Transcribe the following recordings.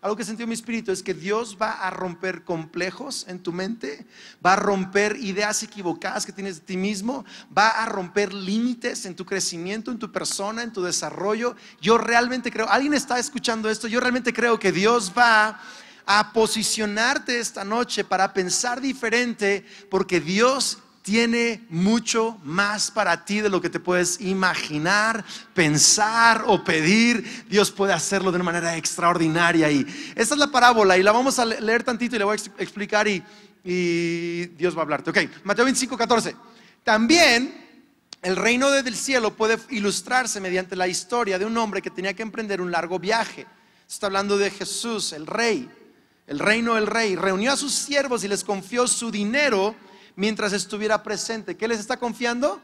Algo que sentí en mi espíritu es que Dios va a romper complejos en tu mente, va a romper ideas equivocadas que tienes de ti mismo, va a romper límites en tu crecimiento, en tu persona, en tu desarrollo. Yo realmente creo, alguien está escuchando esto, yo realmente creo que Dios va a posicionarte esta noche para pensar diferente porque Dios tiene mucho más para ti de lo que te puedes imaginar, pensar o pedir. Dios puede hacerlo de una manera extraordinaria. Y esta es la parábola y la vamos a leer tantito y le voy a explicar y, Dios va a hablarte. Ok, Mateo 25, 14. También el reino del cielo puede ilustrarse mediante la historia de un hombre que tenía que emprender un largo viaje. Está hablando de Jesús, el rey, el reino del rey. Reunió a sus siervos y les confió su dinero mientras estuviera presente. ¿Qué les está confiando?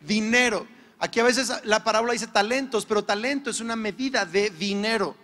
Dinero. Aquí a veces la parábola dice talentos, pero talento es una medida de dinero.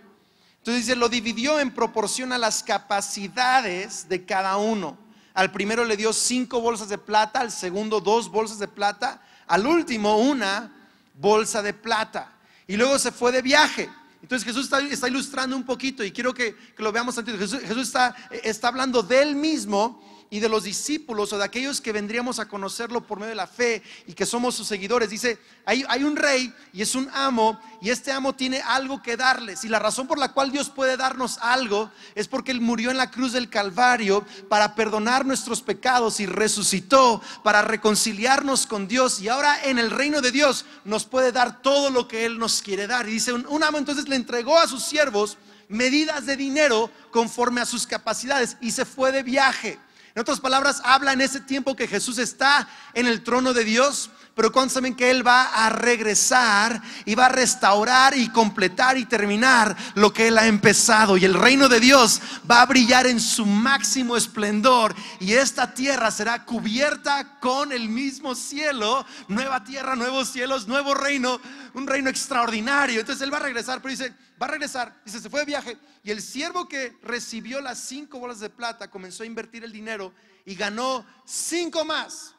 Entonces dice, lo dividió en proporción a las capacidades de cada uno. Al primero le dio cinco bolsas de plata, al segundo dos bolsas de plata, al último una bolsa de plata. Y luego se fue de viaje. Entonces Jesús está, ilustrando un poquito y quiero que, lo veamos Jesús, Jesús está, está hablando de él mismo y de los discípulos o de aquellos que vendríamos a conocerlo por medio de la fe y que somos sus seguidores. Dice, hay, hay un rey y es un amo y este amo tiene algo que darles. Y la razón por la cual Dios puede darnos algo es porque Él murió en la cruz del Calvario para perdonar nuestros pecados y resucitó para reconciliarnos con Dios. Y ahora en el reino de Dios nos puede dar todo lo que Él nos quiere dar. Y dice, un, un amo entonces le entregó a sus siervos medidas de dinero conforme a sus capacidades y se fue de viaje. En otras palabras, habla en ese tiempo que Jesús está en el trono de Dios, pero ¿cuántos saben que Él va a regresar y va a restaurar y completar y terminar lo que Él ha empezado? Y el reino de Dios va a brillar en su máximo esplendor y esta tierra será cubierta con el mismo cielo, nueva tierra, nuevos cielos, nuevo reino, un reino extraordinario. Entonces Él va a regresar, pero dice, va a regresar, dice, se fue de viaje. Y el siervo que recibió las cinco bolas de plata comenzó a invertir el dinero y ganó cinco más.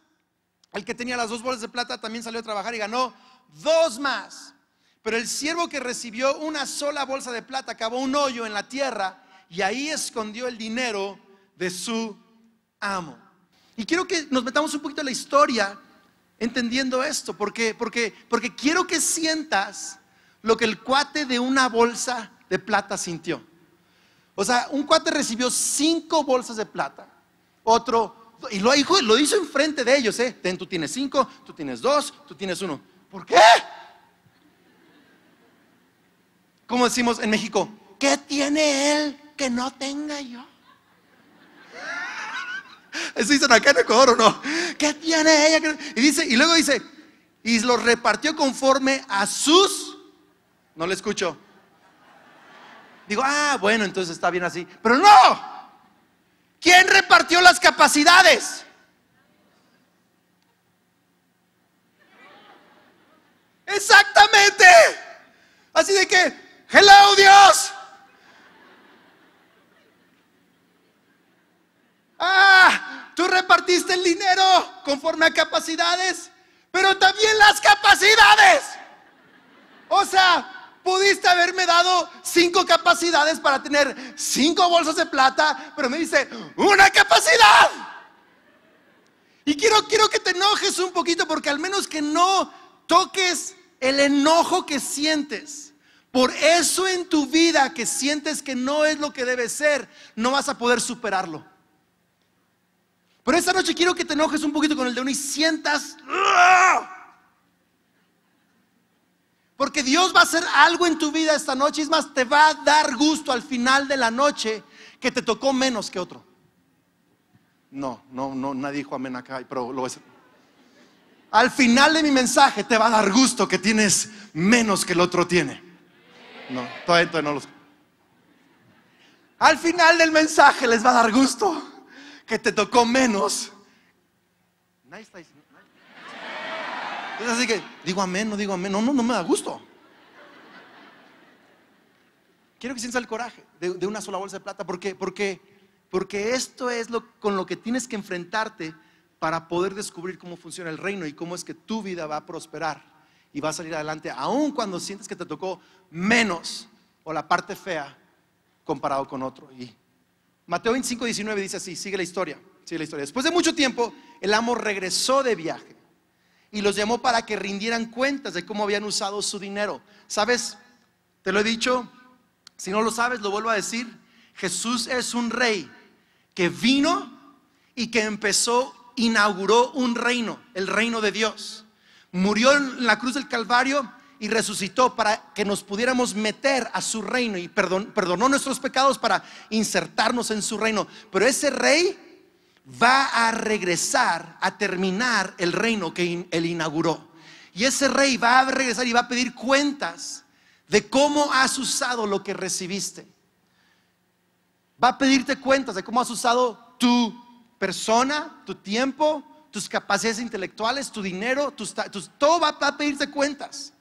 El que tenía las dos bolsas de plata también salió a trabajar y ganó dos más. Pero el siervo que recibió una sola bolsa de plata cavó un hoyo en la tierra y ahí escondió el dinero de su amo. Y quiero que nos metamos un poquito en la historia entendiendo esto, porque, porque, porque quiero que sientas lo que el cuate de una bolsa de plata sintió. O sea, un cuate recibió cinco bolsas de plata, otro y lo, hizo, lo hizo enfrente de ellos, ¿eh? tú tienes cinco, tú tienes dos, tú tienes uno. ¿Por qué? Como decimos en México, ¿qué tiene él que no tenga yo? Eso dicen acá en Ecuador o no. ¿Qué tiene ella? Y dice, y luego dice, y lo repartió conforme a sus. No le escucho. Digo, ah, bueno, entonces está bien así. Pero no, repartió las capacidades. Exactamente. Así de que, hello Dios. Ah, tú repartiste el dinero conforme a capacidades, pero también las capacidades. O sea, Pudiste haberme dado cinco capacidades para tener cinco bolsas de plata, pero me dice, una capacidad. Y quiero, quiero que te enojes un poquito porque al menos que no toques el enojo que sientes. Por eso en tu vida que sientes que no es lo que debe ser, no vas a poder superarlo. Pero esta noche quiero que te enojes un poquito con el de uno y sientas... Dios va a hacer algo en tu vida esta noche. Es más, te va a dar gusto al final de la noche que te tocó menos que otro. No, no, no, nadie dijo amén acá, pero lo voy a hacer. Al final de mi mensaje te va a dar gusto que tienes menos que el otro tiene. No, todavía, no los. Al final del mensaje les va a dar gusto que te tocó menos. así que digo amén, no digo amén. No, no, no me da gusto. Quiero que sientas el coraje de, una sola bolsa de plata. ¿Por qué? Porque, porque esto es lo, con lo que tienes que enfrentarte para poder descubrir cómo funciona el reino y cómo es que tu vida va a prosperar y va a salir adelante, aun cuando sientes que te tocó menos o la parte fea comparado con otro. Y Mateo 25, 19 dice así, sigue la historia, sigue la historia. Después de mucho tiempo, el amo regresó de viaje y los llamó para que rindieran cuentas de cómo habían usado su dinero. ¿Sabes? Te lo he dicho, si no lo sabes, lo vuelvo a decir. Jesús es un rey que vino y que empezó, inauguró un reino, el reino de Dios. Murió en la cruz del Calvario y resucitó para que nos pudiéramos meter a su reino y perdonó nuestros pecados para insertarnos en su reino. Pero ese rey va a regresar a terminar el reino que él inauguró. Y ese rey va a regresar y va a pedir cuentas de cómo has usado lo que recibiste. Va a pedirte cuentas de cómo has usado tu persona, tu tiempo, tus capacidades intelectuales, tu dinero, todo va a pedirte cuentas.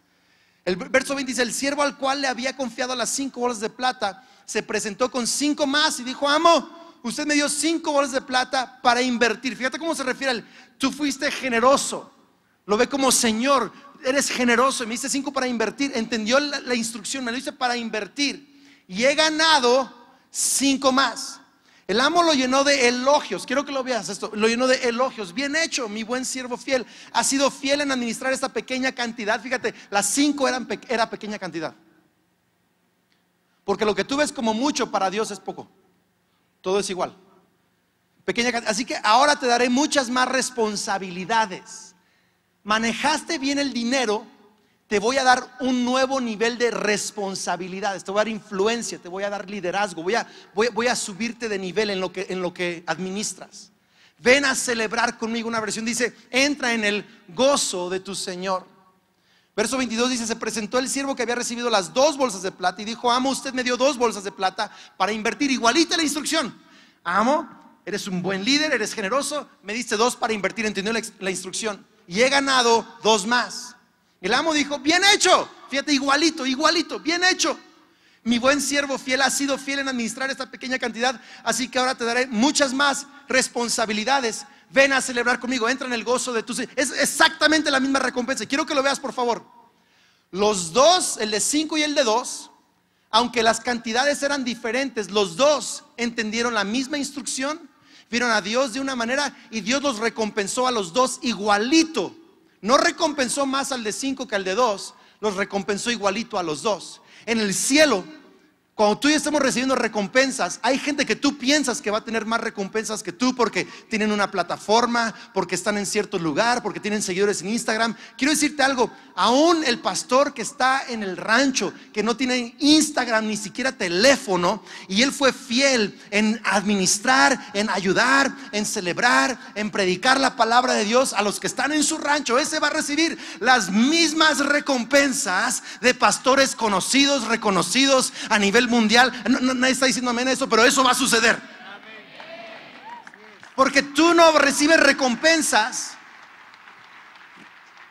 El verso 20 dice, el siervo al cual le había confiado las cinco bolas de plata, se presentó con cinco más y dijo, amo, usted me dio cinco bolas de plata para invertir. Fíjate cómo se refiere al, tú fuiste generoso. Lo ve como Señor, eres generoso me hice cinco para invertir. Entendió la, instrucción, me lo hice para invertir. Y he ganado cinco más. El amo lo llenó de elogios. Quiero que lo veas esto. Lo llenó de elogios. Bien hecho, mi buen siervo fiel. ha sido fiel en administrar esta pequeña cantidad. Fíjate, las cinco eran era pequeña cantidad. Porque lo que tú ves como mucho para Dios es poco. Todo es igual. Pequeña Así que ahora te daré muchas más responsabilidades manejaste bien el dinero, te voy a dar un nuevo nivel de responsabilidades, te voy a dar influencia, te voy a dar liderazgo, voy a, voy, a subirte de nivel en lo, que, administras. Ven a celebrar conmigo una versión, dice, entra en el gozo de tu Señor. Verso 22 dice, se presentó el siervo que había recibido las dos bolsas de plata y dijo, amo, usted me dio dos bolsas de plata para invertir, igualita la instrucción. Amo, eres un buen líder, eres generoso, me diste dos para invertir, entendió la instrucción y he ganado dos más. El amo dijo, bien hecho, fíjate, igualito, igualito, bien hecho. Mi buen siervo fiel ha sido fiel en administrar esta pequeña cantidad, así que ahora te daré muchas más responsabilidades. Ven a celebrar conmigo, entra en el gozo de tus... Es exactamente la misma recompensa. Quiero que lo veas, por favor. Los dos, el de cinco y el de dos aunque las cantidades eran diferentes, los dos entendieron la misma instrucción vieron a Dios de una manera y Dios los recompensó a los dos igualito. No recompensó más al de cinco que al de dos, los recompensó igualito a los dos. En el cielo cuando tú y estamos recibiendo recompensas, hay gente que tú piensas que va a tener más recompensas que tú porque tienen una plataforma, porque están en cierto lugar, porque tienen seguidores en Instagram. Quiero decirte algo, aún el pastor que está en el rancho, que no tiene Instagram ni siquiera teléfono, y él fue fiel en administrar, en ayudar, en celebrar, en predicar la palabra de Dios a los que están en su rancho, ese va a recibir las mismas recompensas de pastores conocidos, reconocidos a nivel mundial. nadie está diciendo amén eso, pero eso va a suceder. Porque tú no recibes recompensas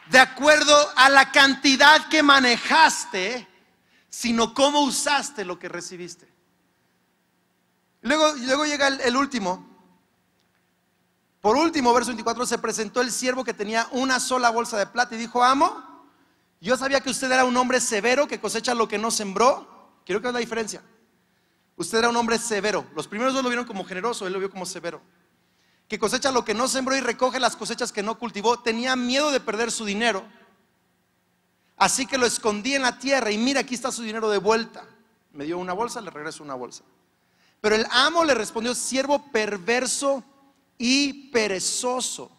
de acuerdo a la cantidad que manejaste, sino cómo usaste lo que recibiste. Luego, luego llega el, el último. Por último, verso 24, se presentó el siervo que tenía una sola bolsa de plata y dijo, amo, yo sabía que usted era un hombre severo que cosecha lo que no sembró Quiero que veas la diferencia. Usted era un hombre severo. Los primeros dos lo vieron como generoso, él lo vio como severo. Que cosecha lo que no sembró y recoge las cosechas que no cultivó. Tenía miedo de perder su dinero. Así que lo escondí en la tierra y mira, aquí está su dinero de vuelta. Me dio una bolsa, le regreso una bolsa. Pero el amo le respondió, siervo perverso y perezoso.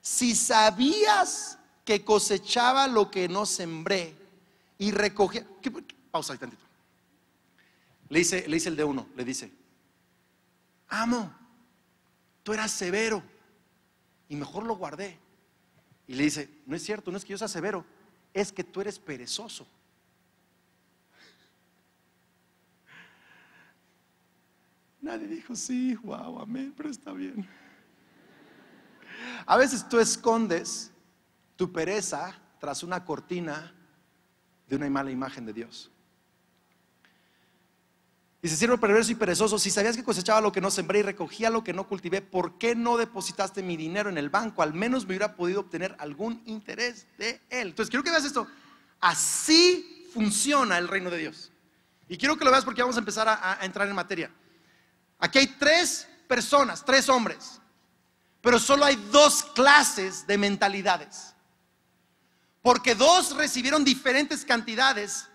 Si sabías que cosechaba lo que no sembré y recogía... pausa ahí tantito. Le dice, el de uno, le dice, amo, tú eras severo y mejor lo guardé. Y le dice, no es cierto, no es que yo sea severo, es que tú eres perezoso. Nadie dijo, sí, wow, amén, pero está bien. A veces tú escondes tu pereza tras una cortina de una mala imagen de Dios se sirve perverso y perezoso, si sabías que cosechaba lo que no sembré y recogía lo que no cultivé, ¿por qué no depositaste mi dinero en el banco? Al menos me hubiera podido obtener algún interés de él. Entonces, quiero que veas esto. Así funciona el reino de Dios. Y quiero que lo veas porque vamos a empezar a, a entrar en materia. Aquí hay tres personas, tres hombres, pero solo hay dos clases de mentalidades. Porque dos recibieron diferentes cantidades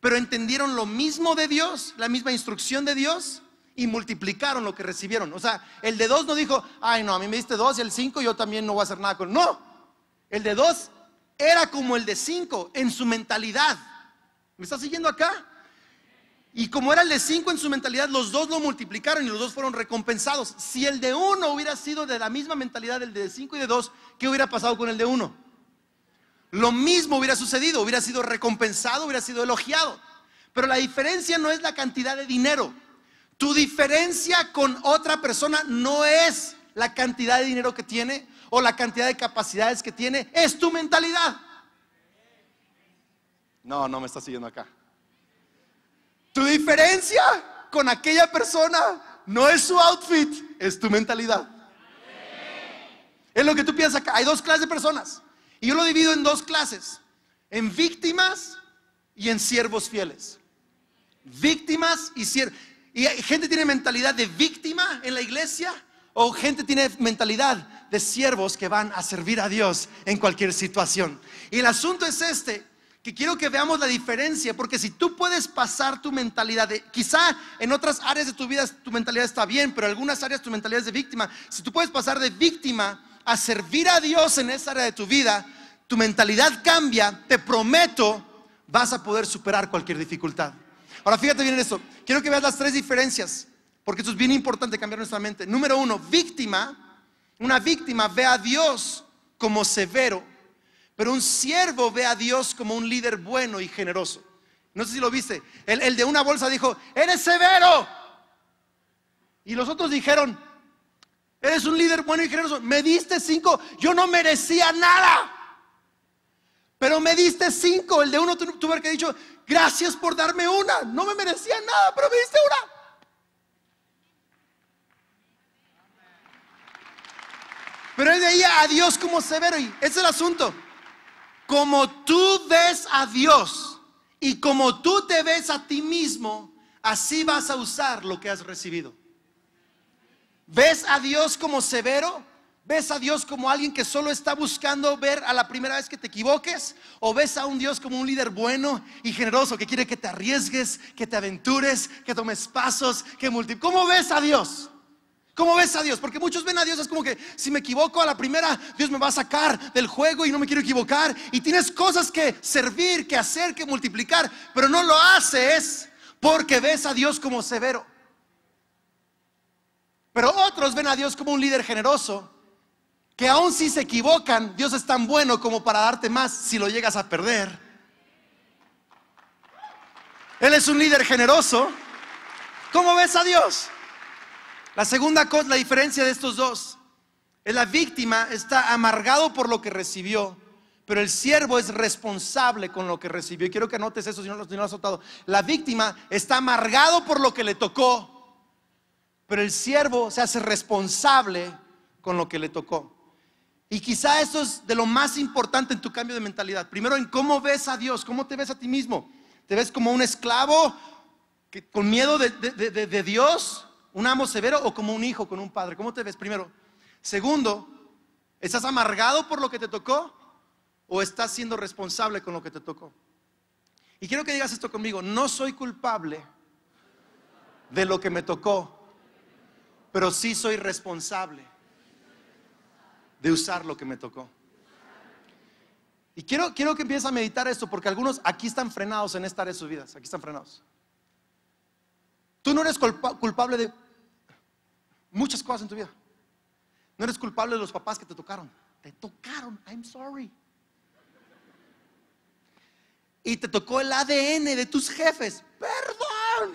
pero entendieron lo mismo de Dios, la misma instrucción de Dios, y multiplicaron lo que recibieron. O sea, el de dos no dijo, ay no, a mí me diste dos y el cinco, yo también no voy a hacer nada con... No, el de dos era como el de cinco en su mentalidad. ¿Me está siguiendo acá? Y como era el de cinco en su mentalidad, los dos lo multiplicaron y los dos fueron recompensados. Si el de uno hubiera sido de la misma mentalidad del de cinco y de dos, ¿qué hubiera pasado con el de uno? lo mismo hubiera sucedido, hubiera sido recompensado, hubiera sido elogiado. Pero la diferencia no es la cantidad de dinero. Tu diferencia con otra persona no es la cantidad de dinero que tiene o la cantidad de capacidades que tiene, es tu mentalidad. No, no me está siguiendo acá. Tu diferencia con aquella persona no es su outfit, es tu mentalidad. Es lo que tú piensas acá. Hay dos clases de personas. Y yo lo divido en dos clases, en víctimas y en siervos fieles. Víctimas y siervos. Y gente tiene mentalidad de víctima en la iglesia o gente tiene mentalidad de siervos que van a servir a Dios en cualquier situación. Y el asunto es este, que quiero que veamos la diferencia, porque si tú puedes pasar tu mentalidad, de, quizá en otras áreas de tu vida tu mentalidad está bien, pero en algunas áreas tu mentalidad es de víctima, si tú puedes pasar de víctima a servir a Dios en esa área de tu vida, tu mentalidad cambia, te prometo, vas a poder superar cualquier dificultad. Ahora fíjate bien en esto. Quiero que veas las tres diferencias, porque esto es bien importante cambiar nuestra mente. Número uno, víctima. Una víctima ve a Dios como severo, pero un siervo ve a Dios como un líder bueno y generoso. No sé si lo viste. El, el de una bolsa dijo, eres severo. Y los otros dijeron, Eres un líder bueno y generoso. Me diste cinco. Yo no merecía nada. Pero me diste cinco. El de uno tuve que dicho, gracias por darme una. No me merecía nada, pero me diste una. Pero él veía a Dios como severo. Y ese es el asunto. Como tú ves a Dios y como tú te ves a ti mismo, así vas a usar lo que has recibido. ¿Ves a Dios como severo? ¿Ves a Dios como alguien que solo está buscando ver a la primera vez que te equivoques? ¿O ves a un Dios como un líder bueno y generoso que quiere que te arriesgues, que te aventures, que tomes pasos, que multipliques? ¿Cómo ves a Dios? ¿Cómo ves a Dios? Porque muchos ven a Dios, es como que si me equivoco a la primera, Dios me va a sacar del juego y no me quiero equivocar. Y tienes cosas que servir, que hacer, que multiplicar, pero no lo haces porque ves a Dios como severo. Pero otros ven a Dios como un líder generoso, que aun si se equivocan, Dios es tan bueno como para darte más si lo llegas a perder. Él es un líder generoso. ¿Cómo ves a Dios? La segunda cosa, la diferencia de estos dos, es la víctima está amargado por lo que recibió, pero el siervo es responsable con lo que recibió. Y quiero que anotes eso si no, lo has notado. La víctima está amargado por lo que le tocó, pero el siervo se hace responsable con lo que le tocó. Y quizá eso es de lo más importante en tu cambio de mentalidad. Primero en cómo ves a Dios, cómo te ves a ti mismo. ¿Te ves como un esclavo que, con miedo de, de, Dios, un amo severo o como un hijo con un padre? ¿Cómo te ves primero? Segundo, ¿estás amargado por lo que te tocó o estás siendo responsable con lo que te tocó? Y quiero que digas esto conmigo, no soy culpable de lo que me tocó, pero sí soy responsable de usar lo que me tocó. Y quiero, que empieces a meditar esto, porque algunos aquí están frenados en esta área de sus vidas, aquí están frenados. Tú no eres culpable de muchas cosas en tu vida. No eres culpable de los papás que te tocaron. Te tocaron, I'm sorry. Y te tocó el ADN de tus jefes. Perdón.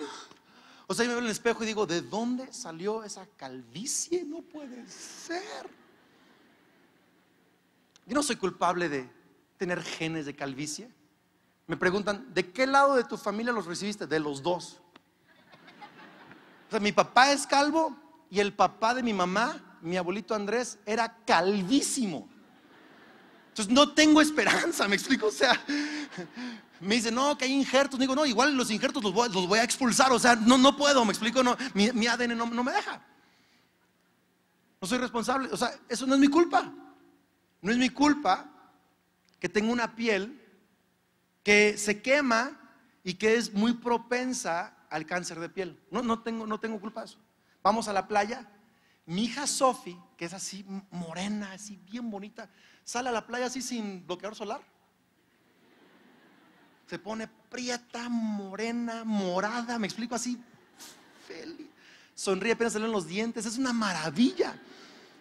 O sea, yo me veo en el espejo y digo, ¿de dónde salió esa calvicie? No puede ser. Yo no soy culpable de tener genes de calvicie. Me preguntan, ¿de qué lado de tu familia los recibiste? De los dos. O sea, mi papá es calvo y el papá de mi mamá, mi abuelito Andrés, era calvísimo. Entonces no tengo esperanza, ¿me explico? O sea, me dicen, no, que hay injertos. Digo, no, igual los injertos los voy, a expulsar. O sea, no, no puedo, ¿me explico? No, mi, ADN no, me deja. No soy responsable. O sea, eso no es mi culpa. No es mi culpa que tengo una piel que se quema y que es muy propensa al cáncer de piel. No, no, tengo, no tengo culpa de eso. Vamos a la playa, mi hija Sophie, que es así morena, así bien bonita, sale a la playa así sin bloqueador solar. Se pone prieta, morena, morada, me explico así, feliz. Sonríe apenas salen los dientes, es una maravilla.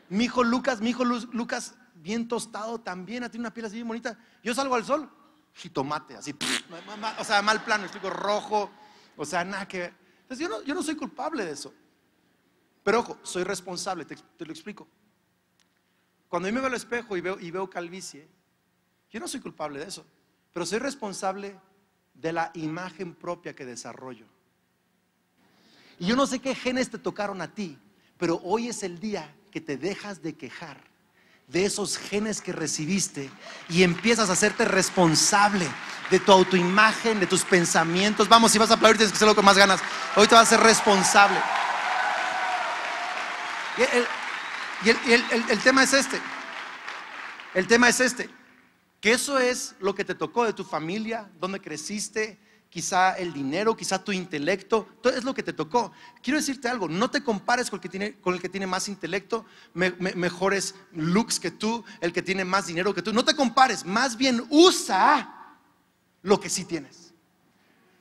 Mi hijo Lucas, mi hijo Lucas, bien tostado también, tiene una piel así bien bonita. Yo salgo al sol, jitomate, así, o sea, mal plano, explico, rojo, o sea, nada que ver. yo no soy culpable de eso. Pero ojo, soy responsable, te, lo explico. Cuando yo me veo al espejo y veo, y veo calvicie, yo no soy culpable de eso, pero soy responsable de la imagen propia que desarrollo. Y yo no sé qué genes te tocaron a ti, pero hoy es el día que te dejas de quejar de esos genes que recibiste y empiezas a hacerte responsable de tu autoimagen, de tus pensamientos. Vamos, si vas a aplaudir, tienes que hacerlo con más ganas. Hoy te vas a ser responsable. Y, el, tema es este. El tema es este. Que eso es lo que te tocó de tu familia, donde creciste, quizá el dinero, quizá tu intelecto, todo es lo que te tocó. Quiero decirte algo, no te compares con el que tiene, más intelecto, mejores looks que tú, el que tiene más dinero que tú. No te compares, más bien usa lo que sí tienes.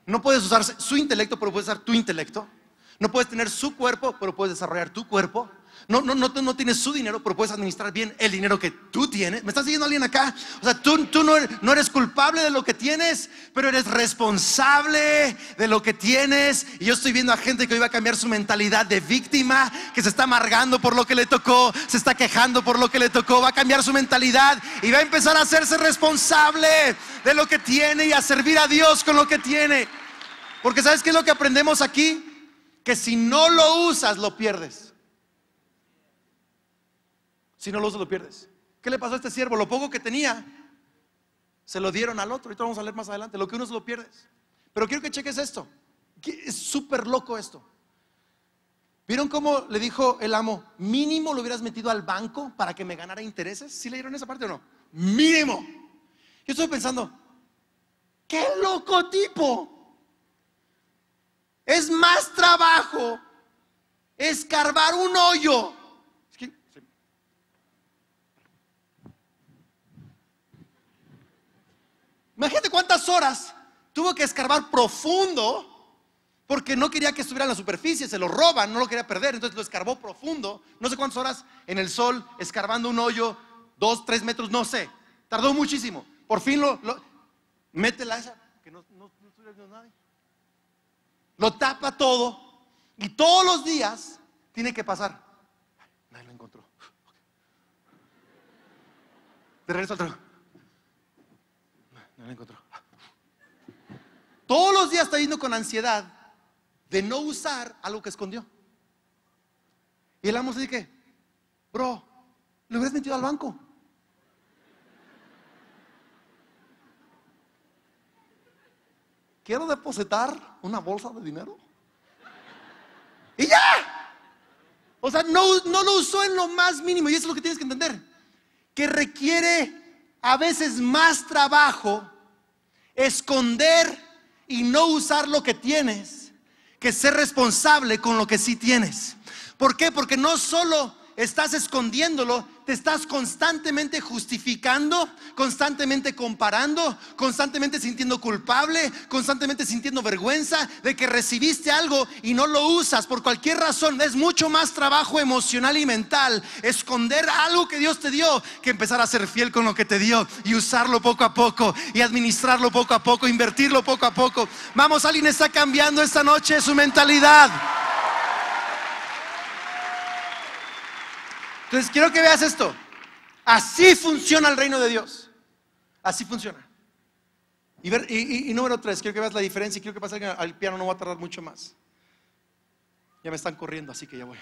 No puedes usar su intelecto, pero puedes usar tu intelecto. No puedes tener su cuerpo, pero puedes desarrollar tu cuerpo. No, no, no, no tienes su dinero, pero puedes administrar bien el dinero que tú tienes. ¿Me está siguiendo alguien acá? O sea, tú, tú no, eres, no eres culpable de lo que tienes, pero eres responsable de lo que tienes. Y yo estoy viendo a gente que hoy va a cambiar su mentalidad de víctima, que se está amargando por lo que le tocó, se está quejando por lo que le tocó, va a cambiar su mentalidad y va a empezar a hacerse responsable de lo que tiene y a servir a Dios con lo que tiene. Porque ¿sabes qué es lo que aprendemos aquí? Que si no lo usas, lo pierdes. Si no lo usas, lo pierdes. ¿Qué le pasó a este siervo? Lo poco que tenía, se lo dieron al otro. Y Ahorita vamos a leer más adelante. Lo que uno se lo pierdes. Pero quiero que cheques esto. Es súper loco esto. ¿Vieron cómo le dijo el amo, mínimo lo hubieras metido al banco para que me ganara intereses? ¿Sí leyeron esa parte o no? Mínimo. Yo estoy pensando, qué loco tipo. Es más trabajo escarbar un hoyo Imagínate cuántas horas tuvo que escarbar profundo porque no quería que estuviera en la superficie, se lo roban, no lo quería perder, entonces lo escarbó profundo, no sé cuántas horas en el sol, escarbando un hoyo, dos, tres metros, no sé, tardó muchísimo. Por fin lo, mete la esa, que no, no, estuviera viendo nadie. Lo tapa todo y todos los días tiene que pasar. Nadie lo encontró. De regreso al trabajo. Todos los días está yendo con ansiedad de no usar algo que escondió. Y el amo se dice, bro, lo hubieras metido al banco. Quiero depositar una bolsa de dinero. Y ya. O sea, no, no lo usó en lo más mínimo. Y eso es lo que tienes que entender. Que requiere a veces más trabajo esconder y no usar lo que tienes que ser responsable con lo que sí tienes. ¿Por qué? Porque no solo estás escondiéndolo, te estás constantemente justificando, constantemente comparando, constantemente sintiendo culpable, constantemente sintiendo vergüenza de que recibiste algo y no lo usas por cualquier razón. Es mucho más trabajo emocional y mental esconder algo que Dios te dio que empezar a ser fiel con lo que te dio y usarlo poco a poco y administrarlo poco a poco, invertirlo poco a poco. Vamos, alguien está cambiando esta noche su mentalidad. Entonces quiero que veas esto. Así funciona el reino de Dios. Así funciona. Y, y, número tres, quiero que veas la diferencia y quiero que pase al, al piano, no va a tardar mucho más. Ya me están corriendo, así que ya voy.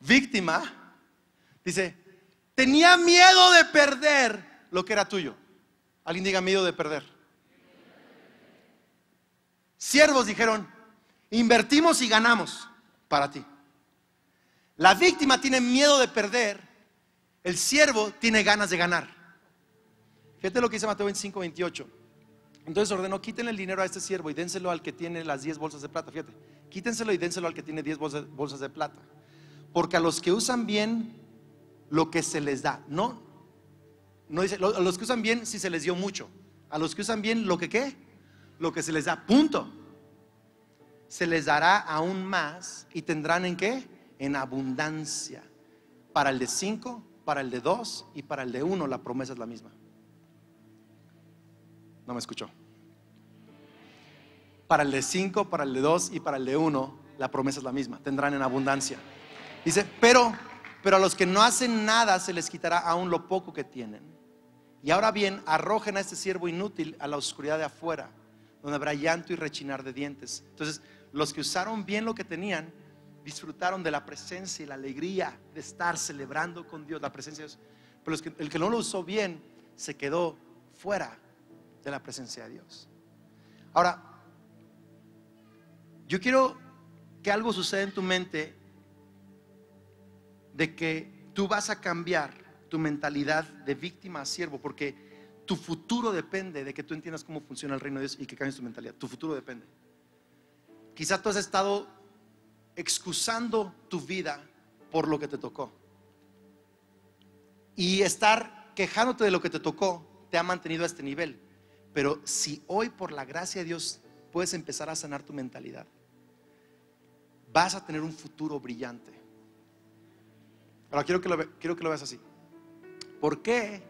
Víctima, dice, tenía miedo de perder lo que era tuyo. Alguien diga miedo de perder. Siervos dijeron, invertimos y ganamos para ti. La víctima tiene miedo de perder, el siervo tiene ganas de ganar. Fíjate lo que dice Mateo 25, 28. Entonces ordenó, quítenle el dinero a este siervo y dénselo al que tiene las 10 bolsas de plata. Fíjate, quítenselo y dénselo al que tiene 10 bolsas, de plata. Porque a los que usan bien lo que se les da, no, no dice, a los que usan bien si se les dio mucho. A los que usan bien lo que qué? Lo que se les da, punto. Se les dará aún más y tendrán en qué? en abundancia. Para el de cinco, para el de dos y para el de uno la promesa es la misma. No me escuchó. Para el de cinco, para el de dos y para el de uno la promesa es la misma. Tendrán en abundancia. Dice, pero, pero a los que no hacen nada se les quitará aún lo poco que tienen. Y ahora bien, arrojen a este siervo inútil a la oscuridad de afuera, donde habrá llanto y rechinar de dientes. Entonces, los que usaron bien lo que tenían disfrutaron de la presencia y la alegría de estar celebrando con Dios, la presencia de Dios. Pero el que no lo usó bien se quedó fuera de la presencia de Dios. Ahora, yo quiero que algo suceda en tu mente de que tú vas a cambiar tu mentalidad de víctima a siervo, porque tu futuro depende de que tú entiendas cómo funciona el reino de Dios y que cambies tu mentalidad. Tu futuro depende. Quizás tú has estado excusando tu vida por lo que te tocó. Y estar quejándote de lo que te tocó te ha mantenido a este nivel. Pero si hoy por la gracia de Dios puedes empezar a sanar tu mentalidad, vas a tener un futuro brillante. Ahora quiero que lo, quiero que lo veas así. ¿Por qué?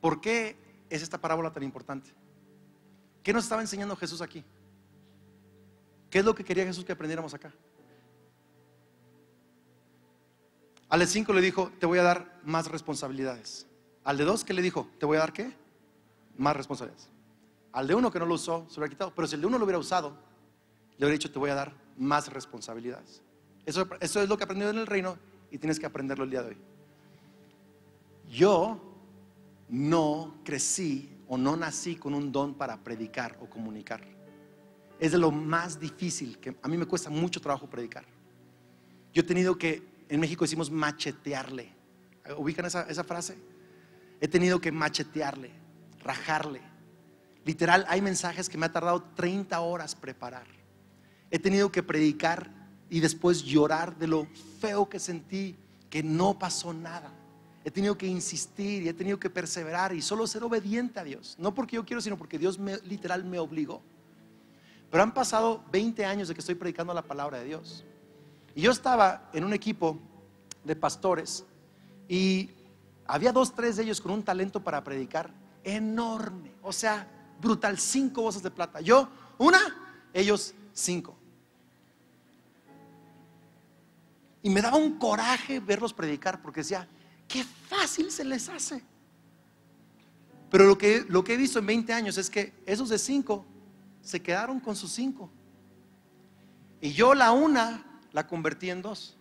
¿Por qué es esta parábola tan importante? ¿Qué nos estaba enseñando Jesús aquí? ¿Qué es lo que quería Jesús que aprendiéramos acá? Al de 5 le dijo, te voy a dar más responsabilidades. Al de dos ¿qué le dijo? ¿Te voy a dar qué? Más responsabilidades. Al de uno que no lo usó, se lo quitado. Pero si el de uno lo hubiera usado, le hubiera dicho, te voy a dar más responsabilidades. Eso, eso es lo que aprendió en el reino y tienes que aprenderlo el día de hoy. Yo no crecí o no nací con un don para predicar o comunicar es de lo más difícil, que a mí me cuesta mucho trabajo predicar. Yo he tenido que, en México decimos machetearle. ¿Ubican esa, frase? He tenido que machetearle, rajarle. Literal, hay mensajes que me ha tardado 30 horas preparar. He tenido que predicar y después llorar de lo feo que sentí, que no pasó nada. He tenido que insistir y he tenido que perseverar y solo ser obediente a Dios. No porque yo quiero, sino porque Dios literal me obligó. Pero han pasado 20 años de que estoy predicando la palabra de Dios. Y yo estaba en un equipo de pastores y había dos, tres de ellos con un talento para predicar enorme, o sea, brutal, cinco voces de plata. Yo, una, ellos, cinco. Y me daba un coraje verlos predicar porque decía, qué fácil se les hace. Pero lo que, lo que he visto en 20 años es que esos de cinco se quedaron con sus cinco. Y yo la una la convertí en dos.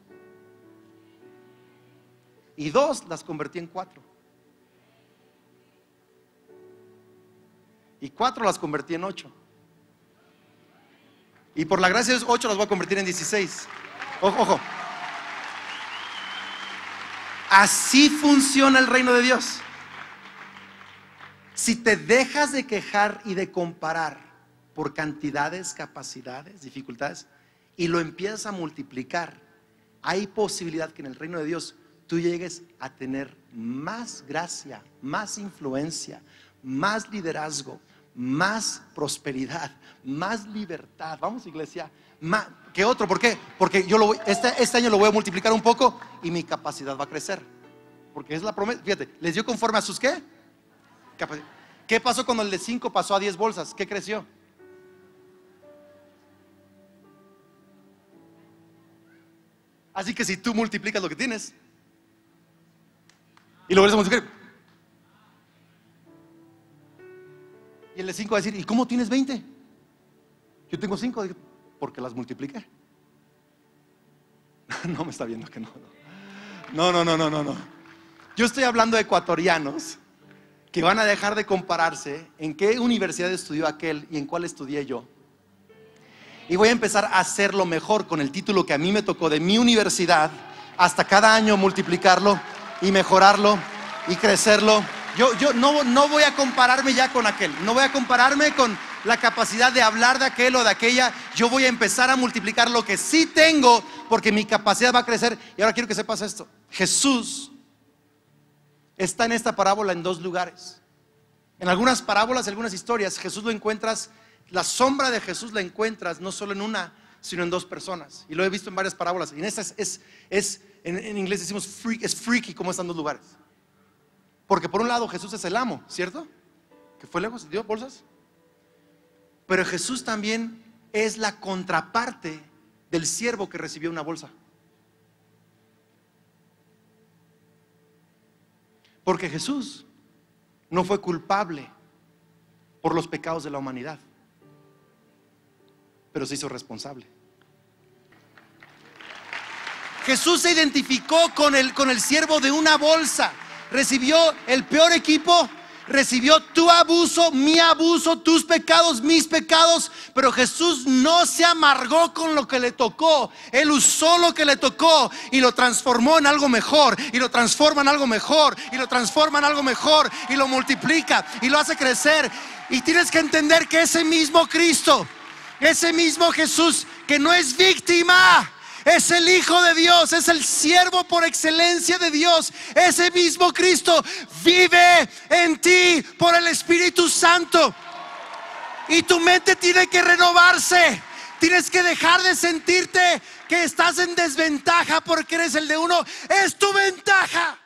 Y dos las convertí en cuatro. Y cuatro las convertí en ocho. Y por la gracia de Dios, ocho las voy a convertir en dieciséis. Ojo, ojo. Así funciona el reino de Dios. Si te dejas de quejar y de comparar, por cantidades, capacidades, dificultades, y lo empiezas a multiplicar, hay posibilidad que en el reino de Dios tú llegues a tener más gracia, más influencia, más liderazgo, más prosperidad, más libertad. Vamos, iglesia, más, que otro. ¿Por qué? Porque yo lo este, este, año lo voy a multiplicar un poco y mi capacidad va a crecer. Porque es la promesa. Fíjate, les dio conforme a sus qué? ¿Qué pasó cuando el de 5 pasó a 10 bolsas? ¿Qué creció? Así que si tú multiplicas lo que tienes y lo vuelves a multiplicar. Y el de 5 a decir, ¿y cómo tienes 20? Yo tengo 5 porque las multipliqué. No me está viendo que no. No, no, no, no, no, no. Yo estoy hablando de ecuatorianos que van a dejar de compararse en qué universidad estudió aquel y en cuál estudié yo y voy a empezar a hacerlo mejor con el título que a mí me tocó de mi universidad, hasta cada año multiplicarlo y mejorarlo y crecerlo. Yo, yo no, no voy a compararme ya con aquel, no voy a compararme con la capacidad de hablar de aquel o de aquella. Yo voy a empezar a multiplicar lo que sí tengo porque mi capacidad va a crecer. Y ahora quiero que sepas esto. Jesús está en esta parábola en dos lugares. En algunas parábolas, algunas historias, Jesús lo encuentras la sombra de Jesús la encuentras no solo en una, sino en dos personas. Y lo he visto en varias parábolas. Y en es, en, inglés decimos es freaky como están dos lugares. Porque por un lado Jesús es el amo, ¿cierto? Que fue lejos, dio bolsas. Pero Jesús también es la contraparte del siervo que recibió una bolsa. Porque Jesús no fue culpable por los pecados de la humanidad pero se hizo responsable. Jesús se identificó con el, con el siervo de una bolsa. Recibió el peor equipo, recibió tu abuso, mi abuso, tus pecados, mis pecados, pero Jesús no se amargó con lo que le tocó, Él usó lo que le tocó y lo transformó en algo mejor, y lo transforma en algo mejor, y lo transforma en algo mejor, y lo multiplica, y lo hace crecer. Y tienes que entender que ese mismo Cristo ese mismo Jesús que no es víctima, es el Hijo de Dios, es el siervo por excelencia de Dios. Ese mismo Cristo vive en ti por el Espíritu Santo. Y tu mente tiene que renovarse. Tienes que dejar de sentirte que estás en desventaja porque eres el de uno. Es tu ventaja.